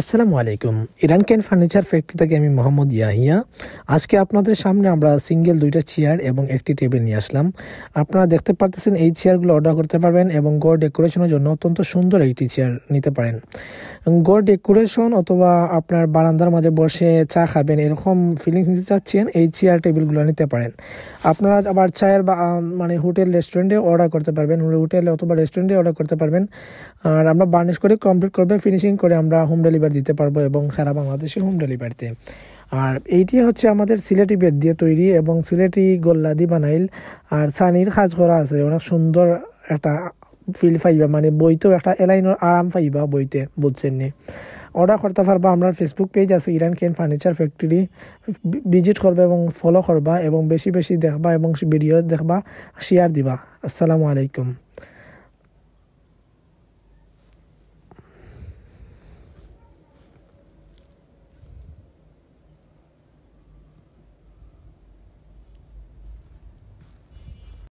আসসালামু আলাইকুম Iran can furniture factory থেকে আমি মোহাম্মদ ইয়াহিয়া আজকে আপনাদের সামনে আমরা সিঙ্গেল দুইটা চেয়ার এবং একটি টেবিল নিয়ে আসলাম আপনারা দেখতে পারতেছেন এই চেয়ারগুলো অর্ডার করতে পারবেন এবং গড় ডেকোরেশনের জন্য অত্যন্ত সুন্দর একটি চেয়ার নিতে পারেন গড় ডেকোরেশন অথবা আপনার বারান্দার মাঝে বসে চা খাবেন এরকম ফিলিংস নিতে চাচ্ছেন এই চেয়ার টেবিলগুলো নিতে পারেন আপনারা আবার চায়ের বা মানে হোটেল রেস্টুরেন্টে অর্ডার করতে পারবেন হোটেলে অথবা রেস্টুরেন্টে অর্ডার করতে পারবেন আর আমরা বার্নিশ করে কমপ্লিট করবে ফিনিশিং করে আমরা হোম ডেলিভারি ডেলিভারি দিতে পারবো এবং সারা বাংলাদেশে হোম ডেলিভারিতে আর এইটি হচ্ছে আমাদের সিলেটি বেদ দিয়ে তৈরি এবং সিলেটি গোল্লাদি বানাইল আর সানির কাজ করা আছে অনেক সুন্দর একটা ফিল পাইবা মানে বইতেও একটা এলাইনের আরাম পাইবা বইতে বলছেন নি অর্ডার করতে পারবা আমার ফেসবুক পেজ আছে ইরান কেন ফার্নিচার ফ্যাক্টরি ভিজিট করবা এবং ফলো করবা এবং বেশি বেশি দেখবা এবং ভিডিও দেখবা শেয়ার দিবা আসসালামু আলাইকুম